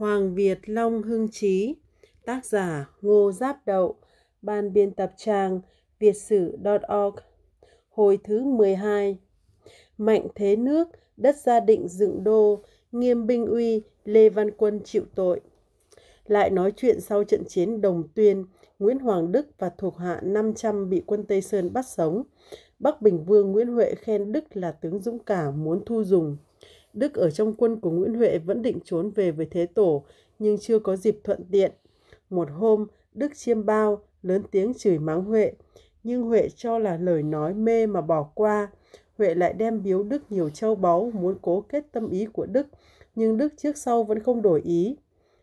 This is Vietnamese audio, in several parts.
Hoàng Việt Long Hưng Chí, tác giả Ngô Giáp Đậu, ban biên tập trang việt sử.org, hồi thứ 12. Mạnh thế nước, đất gia định dựng đô, nghiêm binh uy, Lê Văn Quân chịu tội. Lại nói chuyện sau trận chiến Đồng Tuyên, Nguyễn Hoàng Đức và thuộc hạ 500 bị quân Tây Sơn bắt sống. Bắc Bình Vương Nguyễn Huệ khen Đức là tướng dũng cảm muốn thu dùng. Đức ở trong quân của Nguyễn Huệ vẫn định trốn về với Thế Tổ, nhưng chưa có dịp thuận tiện. Một hôm, Đức chiêm bao, lớn tiếng chửi mắng Huệ, nhưng Huệ cho là lời nói mê mà bỏ qua. Huệ lại đem biếu Đức nhiều châu báu muốn cố kết tâm ý của Đức, nhưng Đức trước sau vẫn không đổi ý.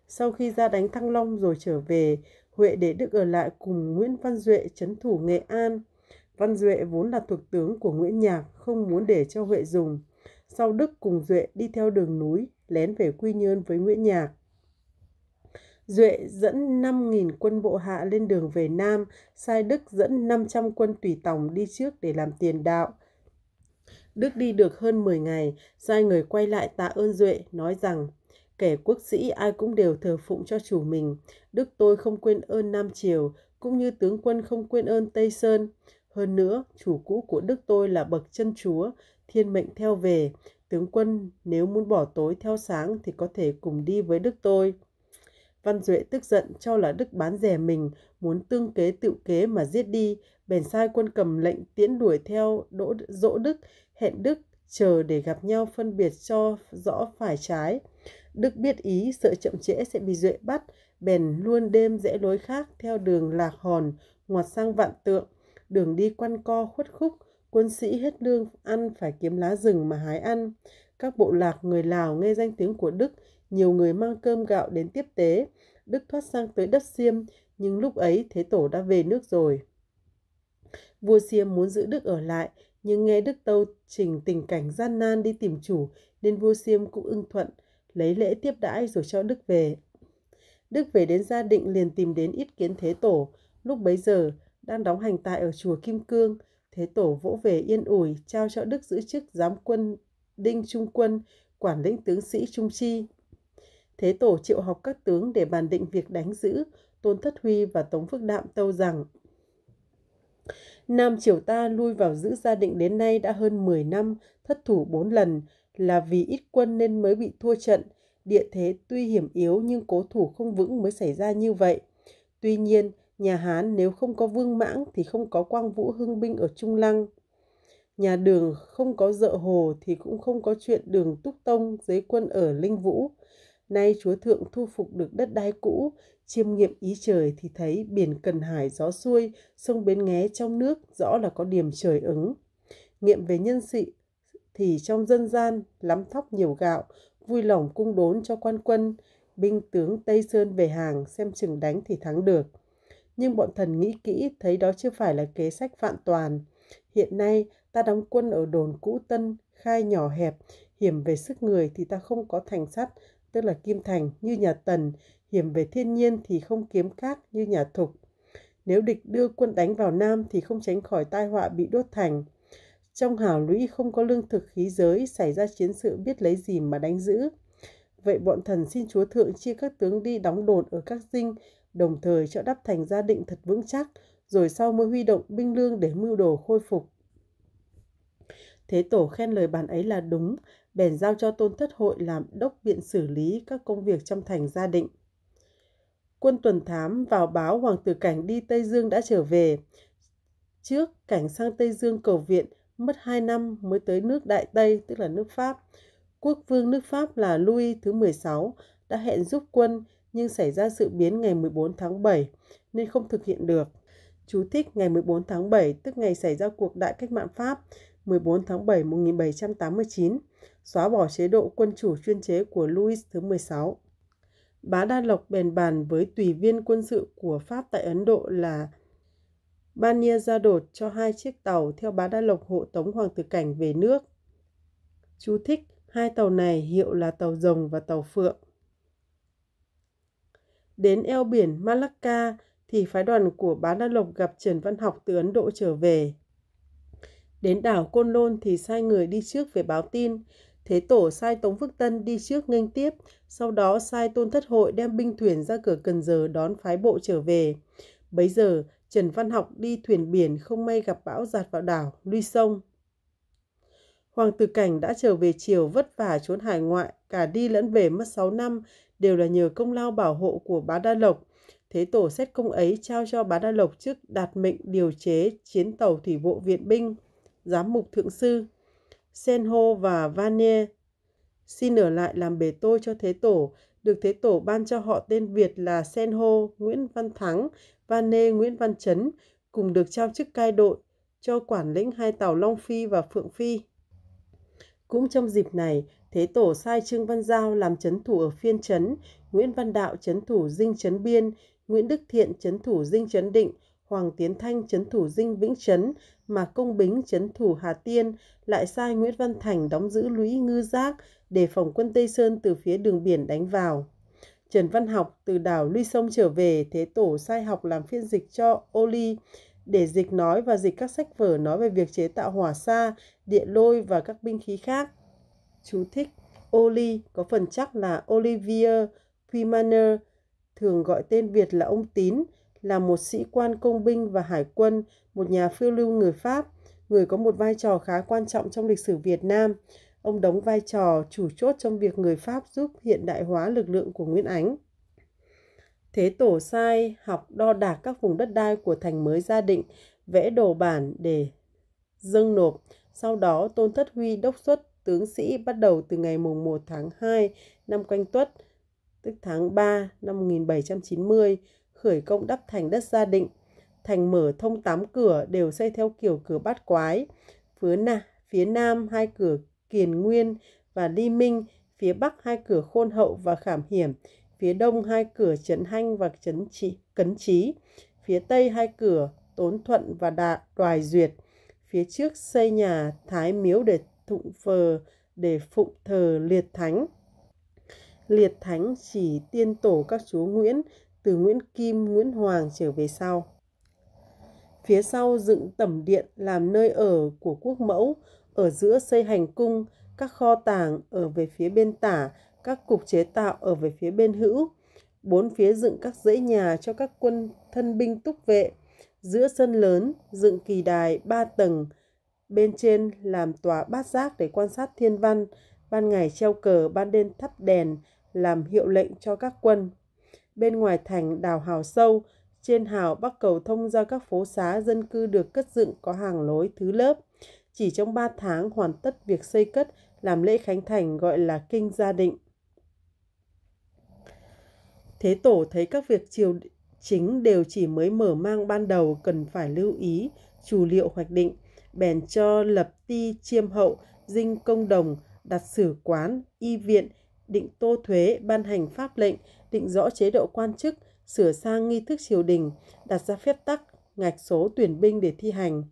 Sau khi ra đánh Thăng Long rồi trở về, Huệ để Đức ở lại cùng Nguyễn Văn Duệ chấn thủ Nghệ An. Văn Duệ vốn là thuộc tướng của Nguyễn Nhạc, không muốn để cho Huệ dùng sau Đức cùng Duệ đi theo đường núi, lén về Quy Nhơn với Nguyễn Nhạc. Duệ dẫn 5.000 quân bộ hạ lên đường về Nam, sai Đức dẫn 500 quân tùy tòng đi trước để làm tiền đạo. Đức đi được hơn 10 ngày, sai người quay lại tạ ơn Duệ, nói rằng kẻ quốc sĩ ai cũng đều thờ phụng cho chủ mình. Đức tôi không quên ơn Nam Triều, cũng như tướng quân không quên ơn Tây Sơn. Hơn nữa, chủ cũ của Đức tôi là bậc chân chúa, thiên mệnh theo về, tướng quân nếu muốn bỏ tối theo sáng thì có thể cùng đi với đức tôi. Văn Duệ tức giận cho là Đức bán rẻ mình, muốn tương kế tự kế mà giết đi, bèn sai quân cầm lệnh tiễn đuổi theo đỗ dỗ Đức, hẹn Đức chờ để gặp nhau phân biệt cho rõ phải trái. Đức biết ý sợ chậm trễ sẽ bị Duệ bắt, bèn luôn đêm rẽ lối khác theo đường lạc hòn, ngoặt sang vạn tượng, đường đi quanh co khuất khúc, quân sĩ hết lương ăn phải kiếm lá rừng mà hái ăn. Các bộ lạc người Lào nghe danh tiếng của Đức, nhiều người mang cơm gạo đến tiếp tế. Đức thoát sang tới đất Xiêm, nhưng lúc ấy Thế Tổ đã về nước rồi. Vua Xiêm muốn giữ Đức ở lại, nhưng nghe Đức Tâu trình tình cảnh gian nan đi tìm chủ, nên vua Xiêm cũng ưng thuận, lấy lễ tiếp đãi rồi cho Đức về. Đức về đến gia định liền tìm đến ít kiến Thế Tổ, lúc bấy giờ đang đóng hành tại ở chùa Kim Cương, Thế tổ vỗ về yên ủi, trao cho Đức giữ chức giám quân đinh trung quân, quản lĩnh tướng sĩ trung chi. Thế tổ triệu họp các tướng để bàn định việc đánh giữ, Tôn Thất Huy và Tống Phước Đạm tâu rằng Nam triều ta lui vào giữ gia định đến nay đã hơn 10 năm, thất thủ 4 lần, là vì ít quân nên mới bị thua trận. Địa thế tuy hiểm yếu nhưng cố thủ không vững mới xảy ra như vậy. Tuy nhiên, Nhà Hán nếu không có Vương Mãng thì không có Quang Vũ Hưng binh ở Trung Lăng. Nhà Đường không có Dợ Hồ thì cũng không có chuyện Đường Túc Tông giấy quân ở Linh Vũ. Nay chúa thượng thu phục được đất đai cũ, chiêm nghiệm ý trời thì thấy biển cần hải gió xuôi, sông bến nghé trong nước rõ là có điểm trời ứng. Nghiệm về nhân sự thì trong dân gian lắm thóc nhiều gạo, vui lòng cung đốn cho quan quân, binh tướng Tây Sơn về hàng xem chừng đánh thì thắng được nhưng bọn thần nghĩ kỹ thấy đó chưa phải là kế sách vạn toàn. Hiện nay, ta đóng quân ở đồn cũ tân, khai nhỏ hẹp, hiểm về sức người thì ta không có thành sắt, tức là kim thành như nhà tần, hiểm về thiên nhiên thì không kiếm cát như nhà thục. Nếu địch đưa quân đánh vào Nam thì không tránh khỏi tai họa bị đốt thành. Trong hào lũy không có lương thực khí giới, xảy ra chiến sự biết lấy gì mà đánh giữ. Vậy bọn thần xin chúa thượng chia các tướng đi đóng đồn ở các dinh, đồng thời cho đắp thành gia định thật vững chắc, rồi sau mới huy động binh lương để mưu đồ khôi phục. Thế tổ khen lời bản ấy là đúng, bèn giao cho tôn thất hội làm đốc viện xử lý các công việc trong thành gia định. Quân tuần thám vào báo Hoàng tử Cảnh đi Tây Dương đã trở về. Trước, Cảnh sang Tây Dương cầu viện, mất 2 năm mới tới nước Đại Tây, tức là nước Pháp. Quốc vương nước Pháp là Louis thứ 16 đã hẹn giúp quân nhưng xảy ra sự biến ngày 14 tháng 7 nên không thực hiện được. Chú thích ngày 14 tháng 7 tức ngày xảy ra cuộc đại cách mạng Pháp 14 tháng 7 1789, xóa bỏ chế độ quân chủ chuyên chế của Louis thứ 16. Bá Đa Lộc bền bàn với tùy viên quân sự của Pháp tại Ấn Độ là Bania ra đột cho hai chiếc tàu theo Bá Đa Lộc hộ tống Hoàng tử Cảnh về nước. Chú thích, hai tàu này hiệu là tàu rồng và tàu phượng. Đến eo biển Malacca thì phái đoàn của Bán Đa Lộc gặp Trần Văn Học từ Ấn Độ trở về. Đến đảo Côn Lôn thì sai người đi trước về báo tin. Thế tổ sai Tống Phước Tân đi trước nghênh tiếp, sau đó sai Tôn Thất Hội đem binh thuyền ra cửa Cần Giờ đón phái bộ trở về. Bấy giờ, Trần Văn Học đi thuyền biển không may gặp bão giạt vào đảo, lui sông. Hoàng Tử Cảnh đã trở về chiều vất vả trốn hải ngoại, cả đi lẫn về mất 6 năm, đều là nhờ công lao bảo hộ của bá đa lộc thế tổ xét công ấy trao cho bá đa lộc chức đạt mệnh điều chế chiến tàu thủy bộ viện binh giám mục thượng sư senho và vanier xin ở lại làm bề tôi cho thế tổ được thế tổ ban cho họ tên việt là senho nguyễn văn thắng vane nguyễn văn chấn cùng được trao chức cai đội cho quản lĩnh hai tàu long phi và phượng phi cũng trong dịp này Thế tổ sai Trương Văn Giao làm chấn thủ ở phiên chấn Nguyễn Văn Đạo chấn thủ dinh chấn biên, Nguyễn Đức Thiện chấn thủ dinh chấn định, Hoàng Tiến Thanh chấn thủ dinh Vĩnh chấn mà Công Bính chấn thủ Hà Tiên, lại sai Nguyễn Văn Thành đóng giữ lũy ngư giác để phòng quân Tây Sơn từ phía đường biển đánh vào. Trần Văn Học từ đảo Luy Sông trở về, Thế Tổ sai học làm phiên dịch cho Ô Ly để dịch nói và dịch các sách vở nói về việc chế tạo hỏa xa, địa lôi và các binh khí khác. Chú thích Oli có phần chắc là Olivier Puimaner, thường gọi tên Việt là ông Tín, là một sĩ quan công binh và hải quân, một nhà phiêu lưu người Pháp, người có một vai trò khá quan trọng trong lịch sử Việt Nam. Ông đóng vai trò chủ chốt trong việc người Pháp giúp hiện đại hóa lực lượng của Nguyễn Ánh. Thế tổ sai học đo đạc các vùng đất đai của thành mới gia định, vẽ đồ bản để dâng nộp. Sau đó Tôn Thất Huy đốc xuất tướng sĩ bắt đầu từ ngày mùng 1 tháng 2 năm Canh Tuất, tức tháng 3 năm 1790, khởi công đắp thành đất gia định. Thành mở thông tám cửa đều xây theo kiểu cửa bát quái. Phía, nà phía nam hai cửa Kiền Nguyên và Ly Minh, phía bắc hai cửa Khôn Hậu và Khảm Hiểm, phía đông hai cửa Trấn Hanh và Trấn Trí, Cấn Trí, phía tây hai cửa Tốn Thuận và đà Đoài Duyệt. Phía trước xây nhà Thái Miếu để tụng phờ để phụng thờ liệt thánh. Liệt thánh chỉ tiên tổ các chúa Nguyễn, từ Nguyễn Kim, Nguyễn Hoàng trở về sau. Phía sau dựng tẩm điện làm nơi ở của quốc mẫu, ở giữa xây hành cung, các kho tàng ở về phía bên tả, các cục chế tạo ở về phía bên hữu. Bốn phía dựng các dãy nhà cho các quân thân binh túc vệ. Giữa sân lớn dựng kỳ đài ba tầng, Bên trên làm tòa bát giác để quan sát thiên văn, ban ngày treo cờ, ban đêm thắp đèn, làm hiệu lệnh cho các quân. Bên ngoài thành đào hào sâu, trên hào bắc cầu thông ra các phố xá dân cư được cất dựng có hàng lối thứ lớp. Chỉ trong 3 tháng hoàn tất việc xây cất, làm lễ khánh thành gọi là kinh gia định. Thế tổ thấy các việc triều chính đều chỉ mới mở mang ban đầu cần phải lưu ý, chủ liệu hoạch định – bèn cho lập ti chiêm hậu, dinh công đồng, đặt sử quán, y viện, định tô thuế, ban hành pháp lệnh, định rõ chế độ quan chức, sửa sang nghi thức triều đình, đặt ra phép tắc, ngạch số tuyển binh để thi hành.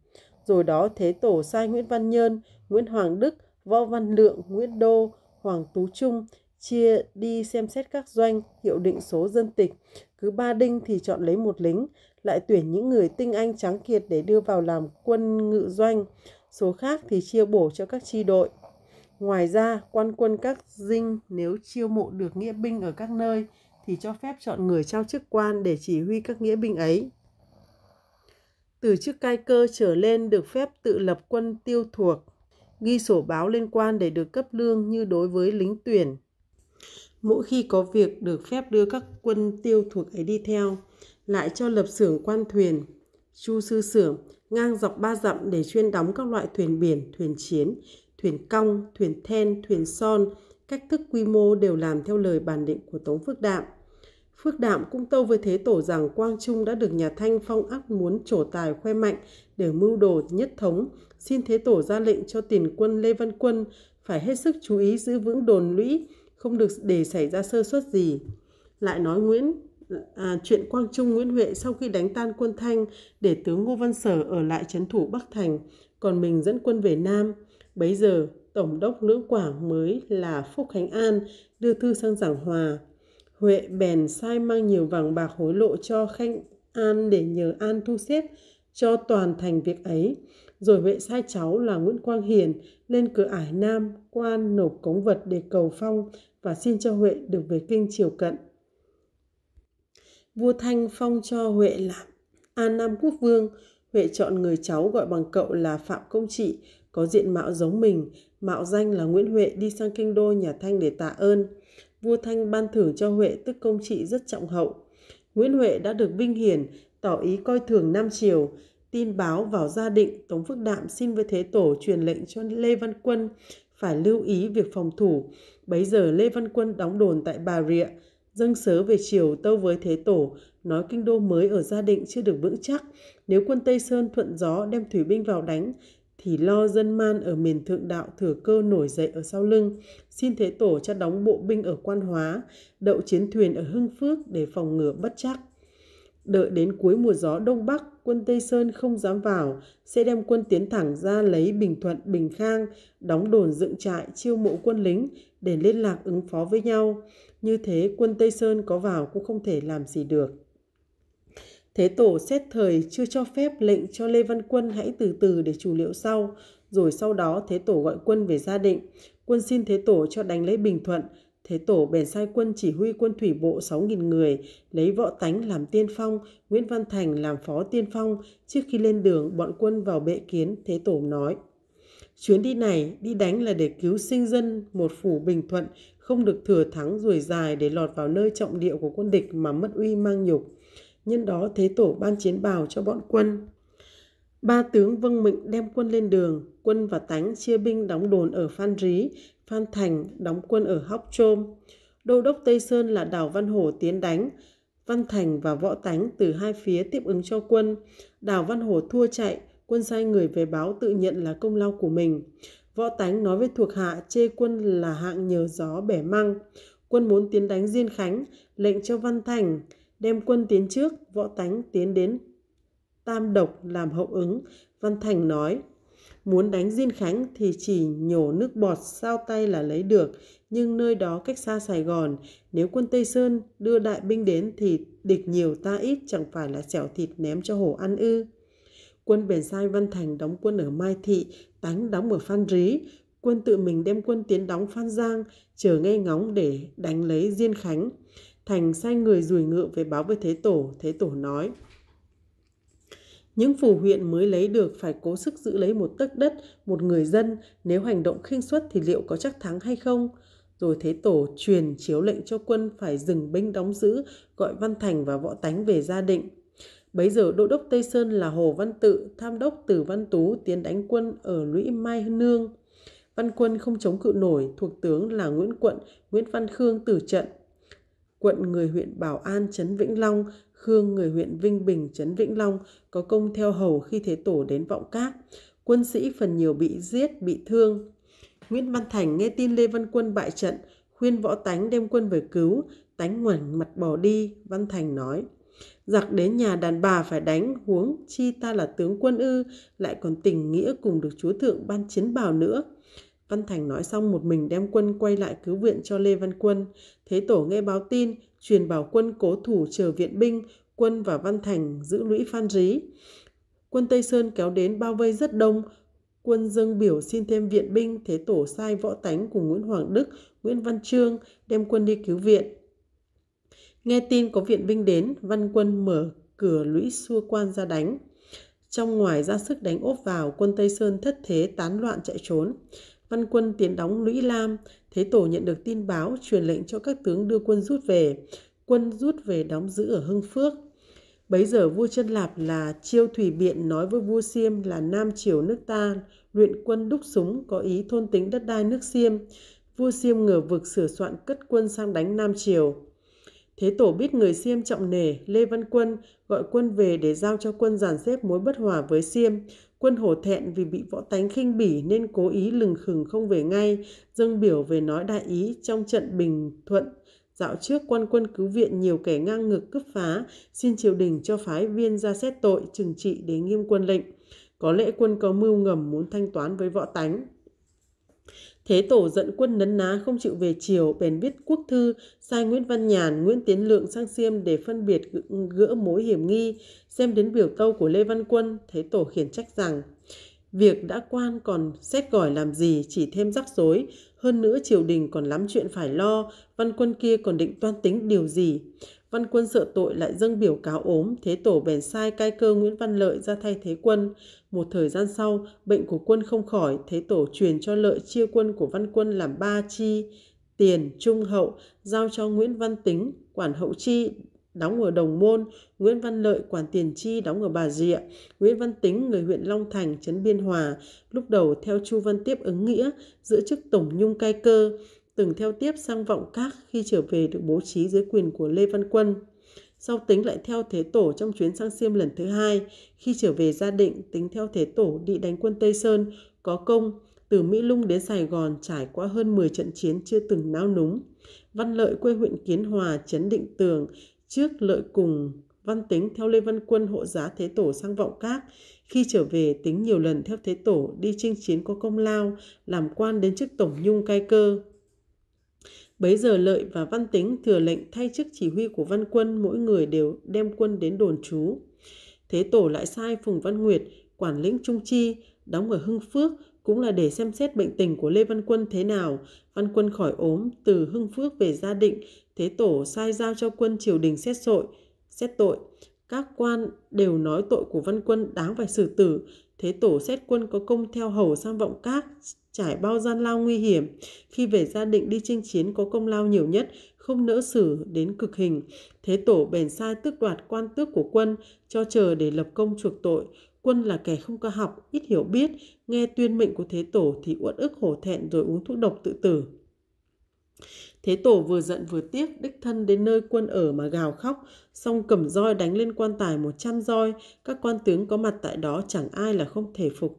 Rồi đó Thế Tổ sai Nguyễn Văn Nhơn, Nguyễn Hoàng Đức, Võ Văn Lượng, Nguyễn Đô, Hoàng Tú Trung chia đi xem xét các doanh, hiệu định số dân tịch. Cứ ba đinh thì chọn lấy một lính, lại tuyển những người tinh anh trắng kiệt để đưa vào làm quân ngự doanh. Số khác thì chia bổ cho các chi đội. Ngoài ra, quan quân các dinh nếu chiêu mộ được nghĩa binh ở các nơi thì cho phép chọn người trao chức quan để chỉ huy các nghĩa binh ấy. Từ chức cai cơ trở lên được phép tự lập quân tiêu thuộc, ghi sổ báo liên quan để được cấp lương như đối với lính tuyển. Mỗi khi có việc được phép đưa các quân tiêu thuộc ấy đi theo, lại cho lập xưởng quan thuyền, chu sư xưởng ngang dọc ba dặm để chuyên đóng các loại thuyền biển, thuyền chiến, thuyền cong, thuyền then, thuyền son, cách thức quy mô đều làm theo lời bàn định của Tống Phước Đạm. Phước Đạm cũng tâu với Thế Tổ rằng Quang Trung đã được nhà Thanh phong ác muốn trổ tài khoe mạnh để mưu đồ nhất thống, xin Thế Tổ ra lệnh cho tiền quân Lê Văn Quân phải hết sức chú ý giữ vững đồn lũy, không được để xảy ra sơ suất gì. Lại nói Nguyễn à, chuyện Quang Trung Nguyễn Huệ sau khi đánh tan quân Thanh để tướng Ngô Văn Sở ở lại trấn thủ Bắc Thành, còn mình dẫn quân về Nam. Bấy giờ, Tổng đốc Lưỡng Quảng mới là Phúc Khánh An đưa thư sang Giảng Hòa. Huệ bèn sai mang nhiều vàng bạc hối lộ cho Khánh An để nhờ An thu xếp cho toàn thành việc ấy. Rồi Huệ sai cháu là Nguyễn Quang Hiền lên cửa ải Nam quan nộp cống vật để cầu phong và xin cho Huệ được về kinh triều cận. Vua Thanh phong cho Huệ làm a Nam Quốc Vương, Huệ chọn người cháu gọi bằng cậu là Phạm Công Trị, có diện mạo giống mình, mạo danh là Nguyễn Huệ đi sang kinh đô nhà Thanh để tạ ơn. Vua Thanh ban thưởng cho Huệ tức công trị rất trọng hậu. Nguyễn Huệ đã được vinh hiển, tỏ ý coi thường Nam Triều. Tin báo vào gia định, Tống Phước Đạm xin với Thế Tổ truyền lệnh cho Lê Văn Quân phải lưu ý việc phòng thủ. Bấy giờ Lê Văn Quân đóng đồn tại Bà Rịa, dâng sớ về chiều tâu với Thế Tổ, nói kinh đô mới ở Gia Định chưa được vững chắc. Nếu quân Tây Sơn thuận gió đem thủy binh vào đánh, thì lo dân man ở miền thượng đạo thừa cơ nổi dậy ở sau lưng, xin Thế Tổ cho đóng bộ binh ở Quan Hóa, đậu chiến thuyền ở Hưng Phước để phòng ngừa bất chắc. Đợi đến cuối mùa gió Đông Bắc, quân Tây Sơn không dám vào, sẽ đem quân tiến thẳng ra lấy Bình Thuận, Bình Khang, đóng đồn dựng trại, chiêu mộ quân lính để liên lạc ứng phó với nhau. Như thế quân Tây Sơn có vào cũng không thể làm gì được. Thế tổ xét thời chưa cho phép lệnh cho Lê Văn Quân hãy từ từ để chủ liệu sau, rồi sau đó Thế tổ gọi quân về gia định. Quân xin Thế tổ cho đánh lấy Bình Thuận, Thế Tổ bèn sai quân chỉ huy quân thủy bộ 6.000 người, lấy võ tánh làm tiên phong, Nguyễn Văn Thành làm phó tiên phong. Trước khi lên đường, bọn quân vào bệ kiến, Thế Tổ nói. Chuyến đi này, đi đánh là để cứu sinh dân, một phủ bình thuận, không được thừa thắng ruồi dài để lọt vào nơi trọng địa của quân địch mà mất uy mang nhục. Nhân đó Thế Tổ ban chiến bào cho bọn quân. Ba tướng vâng mệnh đem quân lên đường, quân và tánh chia binh đóng đồn ở Phan Rí, Phan Thành đóng quân ở Hóc Trôm. Đô đốc Tây Sơn là Đào Văn Hổ tiến đánh. Văn Thành và Võ Tánh từ hai phía tiếp ứng cho quân. Đào Văn Hổ thua chạy, quân sai người về báo tự nhận là công lao của mình. Võ Tánh nói với thuộc hạ chê quân là hạng nhờ gió bẻ măng. Quân muốn tiến đánh Diên Khánh, lệnh cho Văn Thành đem quân tiến trước, Võ Tánh tiến đến Tam Độc làm hậu ứng. Văn Thành nói, Muốn đánh Diên Khánh thì chỉ nhổ nước bọt sao tay là lấy được, nhưng nơi đó cách xa Sài Gòn. Nếu quân Tây Sơn đưa đại binh đến thì địch nhiều ta ít chẳng phải là xẻo thịt ném cho hổ ăn ư. Quân bèn sai Văn Thành đóng quân ở Mai Thị, Tánh đóng ở Phan Rí, quân tự mình đem quân tiến đóng Phan Giang, chờ nghe ngóng để đánh lấy Diên Khánh. Thành sai người rùi ngựa về báo với Thế Tổ, Thế Tổ nói, những phù huyện mới lấy được phải cố sức giữ lấy một tấc đất, một người dân, nếu hành động khinh suất thì liệu có chắc thắng hay không? Rồi Thế Tổ truyền chiếu lệnh cho quân phải dừng binh đóng giữ, gọi Văn Thành và Võ Tánh về gia định. Bấy giờ đô đốc Tây Sơn là Hồ Văn Tự, tham đốc tử Văn Tú tiến đánh quân ở lũy Mai Nương. Văn quân không chống cự nổi, thuộc tướng là Nguyễn Quận, Nguyễn Văn Khương tử trận. Quận người huyện Bảo An, Trấn Vĩnh Long Khương người huyện Vinh Bình, Trấn Vĩnh Long có công theo hầu khi Thế Tổ đến Vọng cát Quân sĩ phần nhiều bị giết, bị thương. Nguyễn Văn Thành nghe tin Lê Văn Quân bại trận, khuyên võ tánh đem quân về cứu. Tánh ngoảnh mặt bỏ đi, Văn Thành nói. Giặc đến nhà đàn bà phải đánh, huống chi ta là tướng quân ư, lại còn tình nghĩa cùng được chúa thượng ban chiến bào nữa Văn Thành nói xong một mình đem quân quay lại cứu viện cho Lê Văn Quân. Thế tổ nghe báo tin, truyền bảo quân cố thủ chờ viện binh, quân và Văn Thành giữ lũy Phan Rí. Quân Tây Sơn kéo đến bao vây rất đông, quân Dương Biểu xin thêm viện binh, Thế Tổ sai Võ Tánh của Nguyễn Hoàng Đức, Nguyễn Văn Trương đem quân đi cứu viện. Nghe tin có viện binh đến, Văn Quân mở cửa lũy xua quan ra đánh. Trong ngoài ra sức đánh ốp vào, quân Tây Sơn thất thế tán loạn chạy trốn văn quân tiến đóng lũy lam thế tổ nhận được tin báo truyền lệnh cho các tướng đưa quân rút về quân rút về đóng giữ ở hưng phước bấy giờ vua chân lạp là chiêu thủy biện nói với vua xiêm là nam triều nước ta luyện quân đúc súng có ý thôn tính đất đai nước xiêm vua xiêm ngờ vực sửa soạn cất quân sang đánh nam triều Thế tổ biết người Xiêm trọng nề, Lê Văn Quân gọi quân về để giao cho quân giàn xếp mối bất hòa với Xiêm, Quân hổ thẹn vì bị võ tánh khinh bỉ nên cố ý lừng khừng không về ngay, dâng biểu về nói đại ý trong trận Bình Thuận. Dạo trước quan quân cứu viện nhiều kẻ ngang ngược cướp phá, xin triều đình cho phái viên ra xét tội trừng trị để nghiêm quân lệnh. Có lẽ quân có mưu ngầm muốn thanh toán với võ tánh. Thế tổ giận quân nấn ná không chịu về chiều bèn viết quốc thư, sai Nguyễn Văn Nhàn, Nguyễn Tiến Lượng sang Xiêm để phân biệt gỡ mối hiểm nghi, xem đến biểu tâu của Lê Văn Quân, Thế tổ khiển trách rằng Việc đã quan còn xét gỏi làm gì chỉ thêm rắc rối, hơn nữa triều đình còn lắm chuyện phải lo, văn quân kia còn định toan tính điều gì. Văn quân sợ tội lại dâng biểu cáo ốm, thế tổ bèn sai cai cơ Nguyễn Văn Lợi ra thay thế quân. Một thời gian sau, bệnh của quân không khỏi, thế tổ truyền cho Lợi chia quân của văn quân làm ba chi, tiền, trung hậu, giao cho Nguyễn Văn Tính, quản hậu chi, đóng ở Đồng Môn, Nguyễn Văn Lợi quản tiền chi đóng ở Bà Rịa, Nguyễn Văn Tính người huyện Long Thành, trấn Biên Hòa, lúc đầu theo Chu Văn Tiếp ứng nghĩa, giữ chức Tổng Nhung cai cơ, từng theo tiếp sang vọng các khi trở về được bố trí dưới quyền của Lê Văn Quân. Sau tính lại theo Thế Tổ trong chuyến sang Xiêm lần thứ hai, khi trở về gia định, tính theo Thế Tổ đi đánh quân Tây Sơn, có công, từ Mỹ Lung đến Sài Gòn trải qua hơn 10 trận chiến chưa từng nao núng. Văn Lợi quê huyện Kiến Hòa chấn định tường, trước lợi cùng Văn Tính theo Lê Văn Quân hộ giá Thế Tổ sang Vọng Các. Khi trở về, Tính nhiều lần theo Thế Tổ đi chinh chiến có công lao, làm quan đến chức Tổng Nhung cai cơ. Bấy giờ Lợi và Văn Tính thừa lệnh thay chức chỉ huy của văn quân, mỗi người đều đem quân đến đồn trú. Thế Tổ lại sai Phùng Văn Nguyệt, quản lĩnh Trung Chi, đóng ở Hưng Phước, cũng là để xem xét bệnh tình của Lê Văn Quân thế nào. Văn Quân khỏi ốm, từ Hưng Phước về Gia Định, Thế Tổ sai giao cho quân triều đình xét tội. Xét tội, các quan đều nói tội của văn quân đáng phải xử tử thế tổ xét quân có công theo hầu sang vọng các trải bao gian lao nguy hiểm khi về gia định đi chinh chiến có công lao nhiều nhất không nỡ xử đến cực hình thế tổ bèn sai tước đoạt quan tước của quân cho chờ để lập công chuộc tội quân là kẻ không có học ít hiểu biết nghe tuyên mệnh của thế tổ thì uất ức hổ thẹn rồi uống thuốc độc tự tử Thế tổ vừa giận vừa tiếc, đích thân đến nơi quân ở mà gào khóc, xong cầm roi đánh lên quan tài một trăm roi, các quan tướng có mặt tại đó chẳng ai là không thể phục.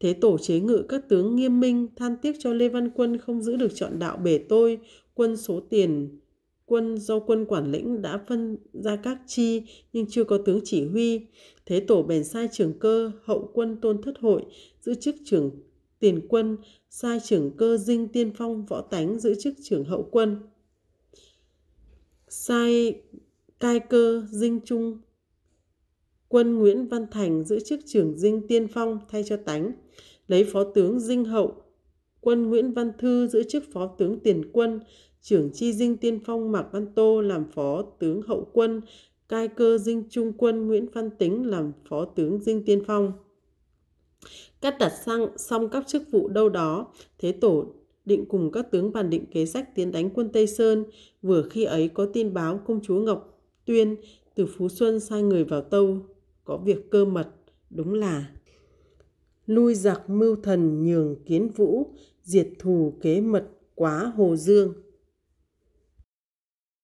Thế tổ chế ngự các tướng nghiêm minh, than tiếc cho Lê Văn Quân không giữ được chọn đạo bể tôi, quân số tiền quân do quân quản lĩnh đã phân ra các chi nhưng chưa có tướng chỉ huy. Thế tổ bèn sai trường cơ hậu quân tôn thất hội giữ chức trưởng tiền quân, sai trưởng cơ dinh tiên phong võ tánh giữ chức trưởng hậu quân. Sai cai cơ dinh trung quân Nguyễn Văn Thành giữ chức trưởng dinh tiên phong thay cho tánh, lấy phó tướng dinh hậu, quân Nguyễn Văn Thư giữ chức phó tướng tiền quân, trưởng chi dinh tiên phong Mạc Văn Tô làm phó tướng hậu quân, cai cơ dinh trung quân Nguyễn Văn Tính làm phó tướng dinh tiên phong. Cắt đặt sang xong các chức vụ đâu đó, Thế Tổ định cùng các tướng bàn định kế sách tiến đánh quân Tây Sơn. Vừa khi ấy có tin báo công chúa Ngọc Tuyên từ Phú Xuân sai người vào Tâu, có việc cơ mật, đúng là lui giặc mưu thần nhường kiến vũ, diệt thù kế mật quá hồ dương.